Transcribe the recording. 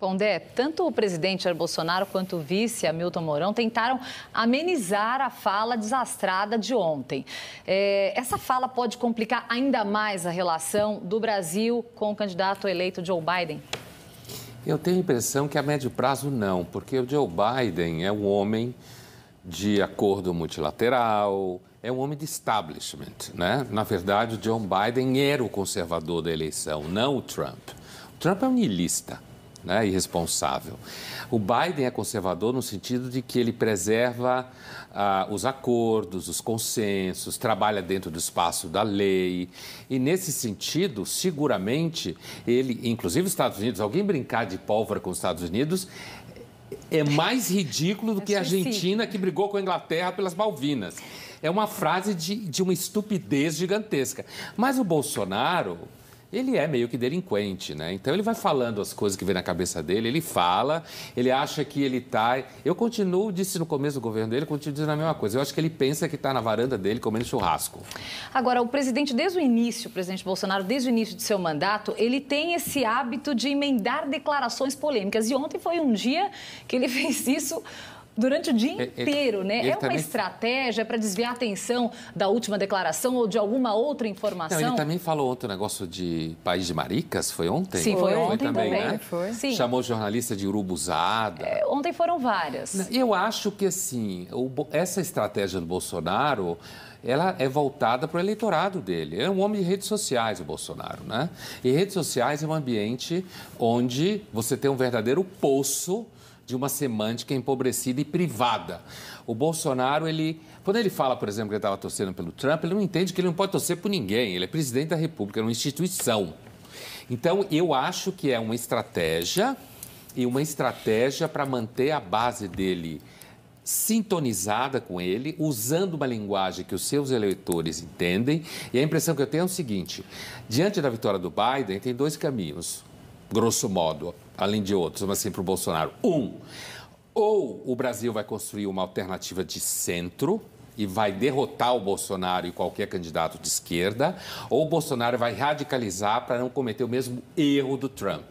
Pondé, tanto o presidente Jair Bolsonaro quanto o vice Hamilton Mourão tentaram amenizar a fala desastrada de ontem. É, essa fala pode complicar ainda mais a relação do Brasil com o candidato eleito Joe Biden? Eu tenho a impressão que a médio prazo não, porque o Joe Biden é um homem de acordo multilateral, é um homem de establishment, né? Na verdade, o Joe Biden era o conservador da eleição, não o Trump. O Trump é um niilista né, irresponsável. O Biden é conservador no sentido de que ele preserva ah, os acordos, os consensos, trabalha dentro do espaço da lei. E nesse sentido, seguramente, ele, inclusive os Estados Unidos, alguém brincar de pólvora com os Estados Unidos é mais ridículo do é que a Argentina que brigou com a Inglaterra pelas Malvinas. É uma frase de, de uma estupidez gigantesca. Mas o Bolsonaro, ele é meio que delinquente, né? Então ele vai falando as coisas que vem na cabeça dele, ele fala, ele acha que ele tá. Eu continuo, disse no começo do governo dele, continuo dizendo a mesma coisa. Eu acho que ele pensa que está na varanda dele comendo churrasco. Agora, o presidente, desde o início, o presidente Bolsonaro, desde o início de seu mandato, ele tem esse hábito de emendar declarações polêmicas. E ontem foi um dia que ele fez isso durante o dia inteiro, ele, né? Ele é uma estratégia para desviar a atenção da última declaração ou de alguma outra informação. Não, ele também falou outro negócio de país de maricas, foi ontem? Sim, foi, foi ontem também, também, né? Foi. Sim. Chamou jornalista de urubuzada. É, ontem foram várias. Eu acho que assim, essa estratégia do Bolsonaro ela é voltada para o eleitorado dele. É um homem de redes sociais, o Bolsonaro, né? E redes sociais é um ambiente onde você tem um verdadeiro poço de uma semântica empobrecida e privada. O Bolsonaro, ele, quando ele fala, por exemplo, que ele estava torcendo pelo Trump, ele não entende que ele não pode torcer por ninguém. Ele é presidente da República, é uma instituição. Então, eu acho que é uma estratégia e uma estratégia para manter a base dele sintonizada com ele, usando uma linguagem que os seus eleitores entendem. E a impressão que eu tenho é o seguinte: diante da vitória do Biden, tem dois caminhos grosso modo, além de outros, mas sempre para o Bolsonaro. Um, ou o Brasil vai construir uma alternativa de centro e vai derrotar o Bolsonaro e qualquer candidato de esquerda, ou o Bolsonaro vai radicalizar para não cometer o mesmo erro do Trump.